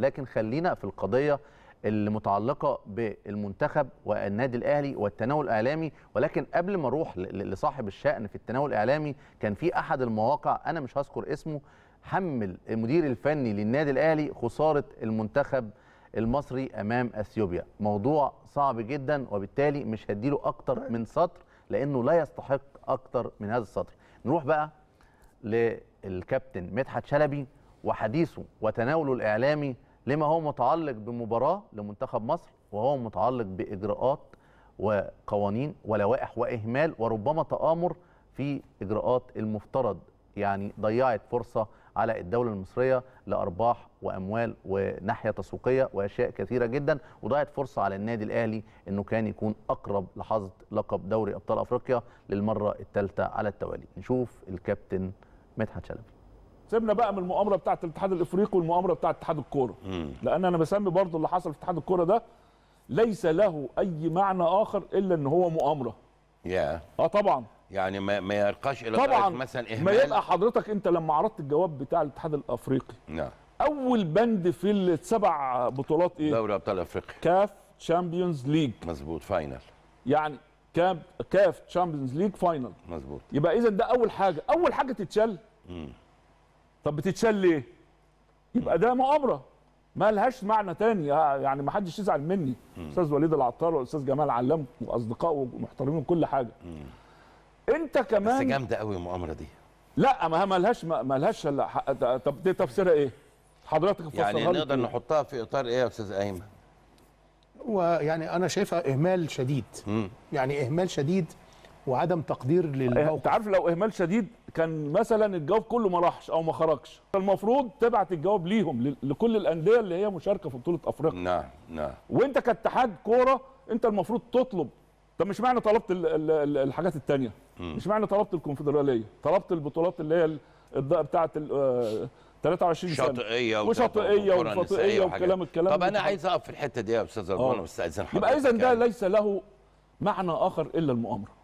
لكن خلينا في القضيه المتعلقه بالمنتخب والنادي الاهلي والتناول الاعلامي ولكن قبل ما اروح لصاحب الشان في التناول الاعلامي كان في احد المواقع انا مش هذكر اسمه حمل المدير الفني للنادي الاهلي خساره المنتخب المصري امام اثيوبيا موضوع صعب جدا وبالتالي مش هديله اكتر من سطر لانه لا يستحق اكتر من هذا السطر نروح بقى للكابتن مدحت شلبي وحديثه وتناوله الاعلامي لما هو متعلق بمباراه لمنتخب مصر وهو متعلق باجراءات وقوانين ولوائح واهمال وربما تامر في اجراءات المفترض يعني ضيعت فرصه على الدوله المصريه لارباح واموال وناحيه تسويقيه واشياء كثيره جدا وضيعت فرصه على النادي الاهلي انه كان يكون اقرب لحظه لقب دوري ابطال افريقيا للمره الثالثه على التوالي نشوف الكابتن مدحت شلبي سيبنا بقى من المؤامره بتاعه الاتحاد الافريقي والمؤامره بتاعه اتحاد الكوره لان انا بسمي برضو اللي حصل في اتحاد الكوره ده ليس له اي معنى اخر الا ان هو مؤامره يا yeah. اه طبعا يعني ما ما يرقاش الى طبعا مثلا اهمال ما يبقى حضرتك انت لما عرضت الجواب بتاع الاتحاد الافريقي نعم yeah. اول بند في السبع بطولات ايه دوري ابطال افريقيا كاف تشامبيونز ليج مظبوط فاينل يعني كاف كاف تشامبيونز ليج فاينل مظبوط يبقى اذا ده اول حاجه اول حاجه تتشال طب بتتشال ليه؟ يبقى ده مؤامره ما لهاش معنى تاني آه، يعني ما حدش يزعل مني استاذ وليد العطار والاستاذ جمال علام واصدقاء ومحترمين كل حاجه انت كمان بس جامده قوي المؤامره دي لا ما ما لهاش ما لهاش طب دي تفسيرها ايه؟ حضرتك فسرها يعني نقدر نحطها في اطار ايه يا استاذ ايمن؟ ويعني انا شايفها اهمال شديد مم. يعني اهمال شديد وعدم تقدير للموقف انت إيه، عارف لو اهمال شديد كان مثلا الجواب كله ما راحش او ما خرجش المفروض تبعت الجواب ليهم لكل الانديه اللي هي مشاركه في بطوله افريقيا نعم نعم وانت كاتحاد كوره انت المفروض تطلب طب مش معنى طلبت الحاجات الثانيه مش معنى طلبت الكونفدراليه طلبت البطولات اللي هي بتاعه آه، 23 سنه شاطئيه وشاطئيه وشاطئيه وكلام الكلام طب انا عايز اقف في الحته دي يا استاذ رضوان واستاذن حضرتك يبقى اذا ده ليس له معنى اخر الا المؤامره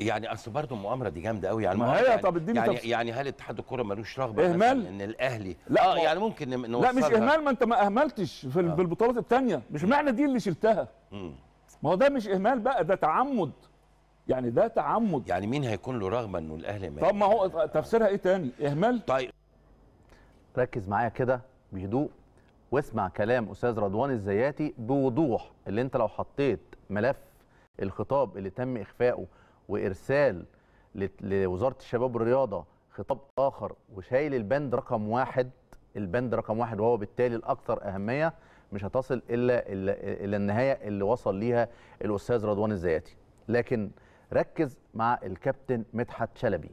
يعني اصل برضه المؤامره دي جامده قوي يعني ما هي يعني طب اديني يعني, تفصيل. يعني هل اتحاد الكوره ملوش رغبه إيه، اهمال ان الاهلي لا آه يعني ممكن لا مش اهمال ما انت ما اهملتش في آه. البطولات الثانيه مش معنى دي اللي شلتها ما هو ده مش اهمال بقى ده تعمد يعني ده تعمد يعني مين هيكون له رغبه انه الاهلي ما طب ما هو تفسيرها ايه ثاني اهمال طيب ركز معايا كده بهدوء واسمع كلام استاذ رضوان الزياتي بوضوح اللي انت لو حطيت ملف الخطاب اللي تم اخفائه وارسال لوزاره الشباب والرياضه خطاب اخر وشايل البند رقم واحد البند رقم واحد وهو بالتالي الاكثر اهميه مش هتصل الا الى النهايه اللي وصل ليها الاستاذ رضوان الزياتي لكن ركز مع الكابتن مدحت شلبي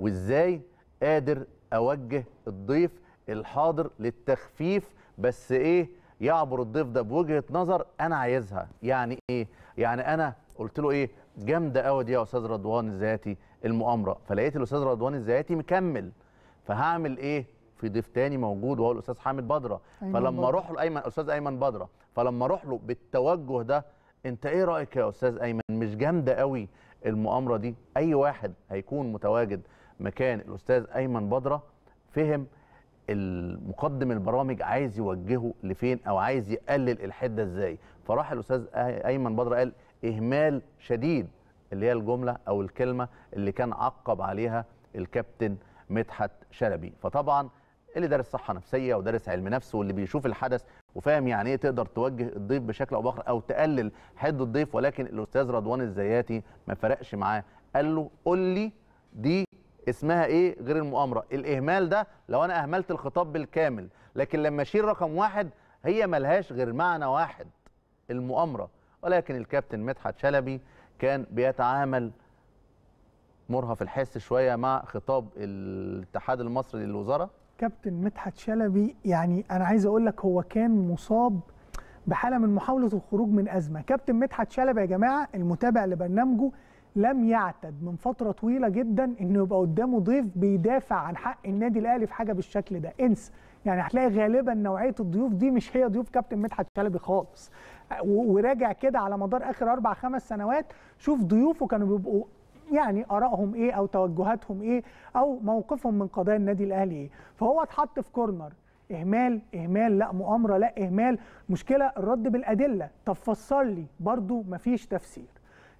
وازاي قادر اوجه الضيف الحاضر للتخفيف بس ايه يعبر الضيف ده بوجهه نظر انا عايزها يعني ايه يعني انا قلت له ايه جامده قوي دي يا استاذ رضوان الزياتي المؤامره فلقيت الاستاذ رضوان الزياتي مكمل فهعمل ايه في ضيف تاني موجود وهو الاستاذ حامد بدره فلما اروح له ايمن استاذ ايمن بدره فلما اروح له بالتوجه ده انت ايه رايك يا استاذ ايمن مش جامده قوي المؤامره دي اي واحد هيكون متواجد مكان الاستاذ ايمن بدره فهم المقدم البرامج عايز يوجهه لفين او عايز يقلل الحده ازاي فراح الاستاذ ايمن بدره قال إهمال شديد اللي هي الجملة أو الكلمة اللي كان عقب عليها الكابتن مدحت شلبي فطبعا اللي دارس صحه نفسيه ودارس علم نفس واللي بيشوف الحدث وفاهم يعني ايه تقدر توجه الضيف بشكل او باخر او تقلل حد الضيف ولكن الاستاذ رضوان الزياتي ما فرقش معاه قال له قول لي دي اسمها ايه غير المؤامره الاهمال ده لو انا اهملت الخطاب بالكامل لكن لما اشيل رقم واحد هي ملهاش غير معنى واحد المؤامره ولكن الكابتن مدحت شلبي كان بيتعامل مرهف الحس شويه مع خطاب الاتحاد المصري للوزاره كابتن مدحت شلبي يعني انا عايز اقول لك هو كان مصاب بحاله من محاوله الخروج من ازمه كابتن مدحت شلبي يا جماعه المتابع لبرنامجه لم يعتد من فتره طويله جدا انه يبقى قدامه ضيف بيدافع عن حق النادي الاهلي في حاجه بالشكل ده انسى يعني هتلاقي غالبا نوعيه الضيوف دي مش هي ضيوف كابتن مدحت شلبي خالص وراجع كده على مدار اخر اربع خمس سنوات شوف ضيوفه كانوا بيبقوا يعني ارائهم ايه او توجهاتهم ايه او موقفهم من قضايا النادي الاهلي ايه فهو اتحط في كورنر اهمال اهمال لا مؤامره لا اهمال مشكله الرد بالادله طب فسر لي برضو مفيش تفسير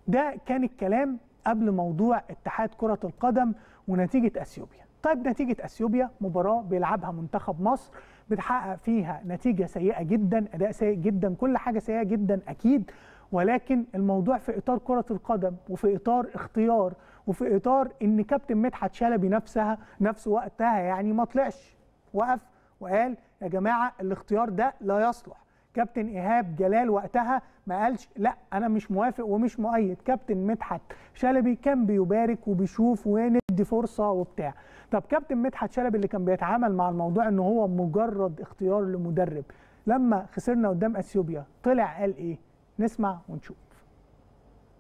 ده كان الكلام قبل موضوع اتحاد كره القدم ونتيجه اثيوبيا طيب نتيجه اثيوبيا مباراه بيلعبها منتخب مصر بتحقق فيها نتيجه سيئه جدا اداء سيء جدا كل حاجه سيئه جدا اكيد ولكن الموضوع في اطار كره القدم وفي اطار اختيار وفي اطار ان كابتن مدحت شلبي نفسها نفس وقتها يعني ما طلعش وقف وقال يا جماعه الاختيار ده لا يصلح كابتن ايهاب جلال وقتها ما قالش لا انا مش موافق ومش مؤيد كابتن مدحت شلبي كان بيبارك وبيشوف وين وندي فرصه وبتاع طب كابتن مدحت شلبي اللي كان بيتعامل مع الموضوع ان هو مجرد اختيار لمدرب لما خسرنا قدام اثيوبيا طلع قال ايه نسمع ونشوف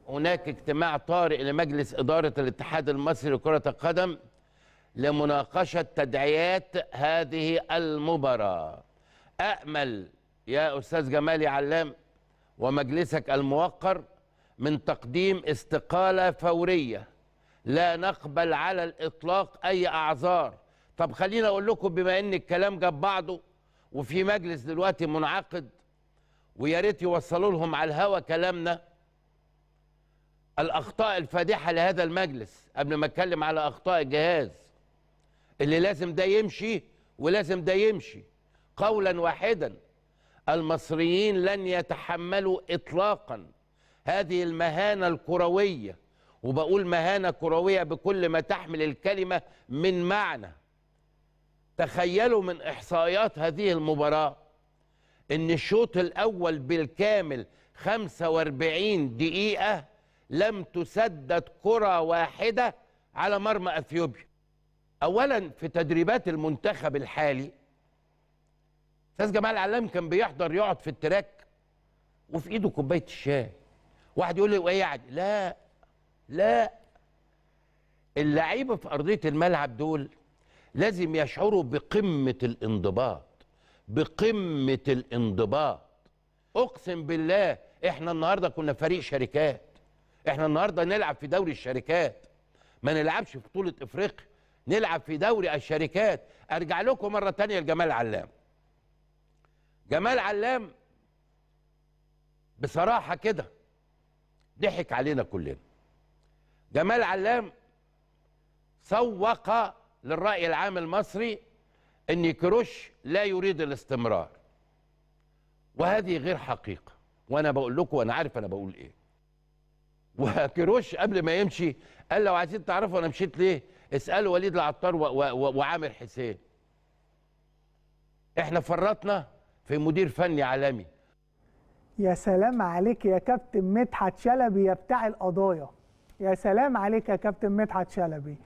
هناك اجتماع طارئ لمجلس اداره الاتحاد المصري لكره القدم لمناقشه تدعيات هذه المباراه امل يا استاذ جمالي علام ومجلسك الموقر من تقديم استقاله فوريه لا نقبل على الإطلاق أي أعذار طب خلينا أقول لكم بما أن الكلام جاب بعضه وفي مجلس دلوقتي منعقد ويا ريت يوصلوا لهم على الهوا كلامنا الأخطاء الفادحة لهذا المجلس قبل ما أتكلم على أخطاء الجهاز اللي لازم ده يمشي ولازم ده يمشي قولا واحدا المصريين لن يتحملوا إطلاقا هذه المهانة الكروية وبقول مهانة كروية بكل ما تحمل الكلمة من معنى تخيلوا من إحصائيات هذه المباراة إن الشوط الأول بالكامل 45 دقيقة لم تسدد كرة واحدة على مرمى أثيوبيا أولا في تدريبات المنتخب الحالي أستاذ جمال علام كان بيحضر يقعد في التراك وفي إيده كوباية الشاي واحد يقول لي وإيه يعني لا لا اللعيبه في ارضيه الملعب دول لازم يشعروا بقمه الانضباط بقمه الانضباط اقسم بالله احنا النهارده كنا فريق شركات احنا النهارده نلعب في دوري الشركات ما نلعبش في بطوله افريقيا نلعب في دوري الشركات ارجع لكم مره تانية لجمال علام جمال علام بصراحه كده ضحك علينا كلنا جمال علام سوق للرأي العام المصري أن كروش لا يريد الاستمرار وهذه غير حقيقة وأنا بقول لكم وأنا عارف أنا بقول إيه وكروش قبل ما يمشي قال لو عايزين تعرفوا أنا مشيت ليه اسألوا وليد العطار وعامر حسين احنا فرطنا في مدير فني عالمي يا سلام عليك يا كابتن مدحت شلبي يا بتاع القضايا يا سلام عليك يا كابتن مدحت شلبي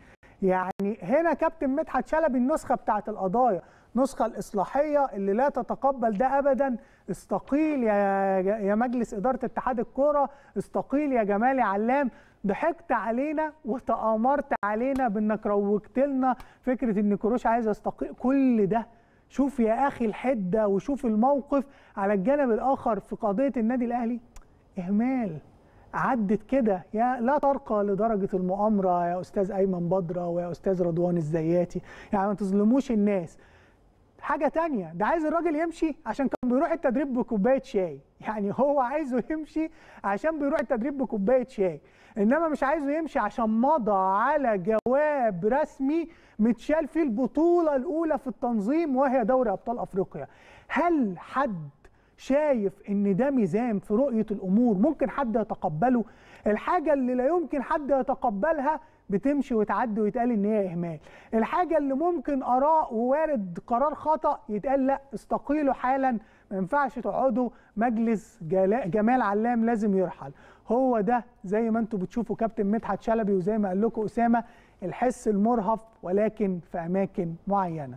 يعني هنا كابتن مدحت شلبي النسخه بتاعه القضايا النسخه الاصلاحيه اللي لا تتقبل ده ابدا استقيل يا يا مجلس اداره اتحاد الكوره استقيل يا جمالي علام ضحكت علينا وتآمرت علينا بانك روجت لنا فكره ان كروش عايز يستقيل كل ده شوف يا اخي الحده وشوف الموقف على الجانب الاخر في قضيه النادي الاهلي اهمال عدت كده يا لا ترقى لدرجه المؤامره يا استاذ ايمن بدره ويا استاذ رضوان الزياتي يعني ما تظلموش الناس حاجه تانية ده عايز الراجل يمشي عشان كان بيروح التدريب بكوبايه شاي يعني هو عايزه يمشي عشان بيروح التدريب بكوبايه شاي انما مش عايزه يمشي عشان مضى على جواب رسمي متشال فيه البطوله الاولى في التنظيم وهي دوري ابطال افريقيا هل حد شايف ان ده ميزان في رؤيه الامور ممكن حد يتقبله الحاجه اللي لا يمكن حد يتقبلها بتمشي وتعدي ويتقال ان هي اهمال الحاجه اللي ممكن اراء ووارد قرار خطا يتقال لا استقيلوا حالا ما ينفعش تقعدوا مجلس جمال علام لازم يرحل هو ده زي ما انتم بتشوفوا كابتن مدحت شلبي وزي ما قال لكم اسامه الحس المرهف ولكن في اماكن معينه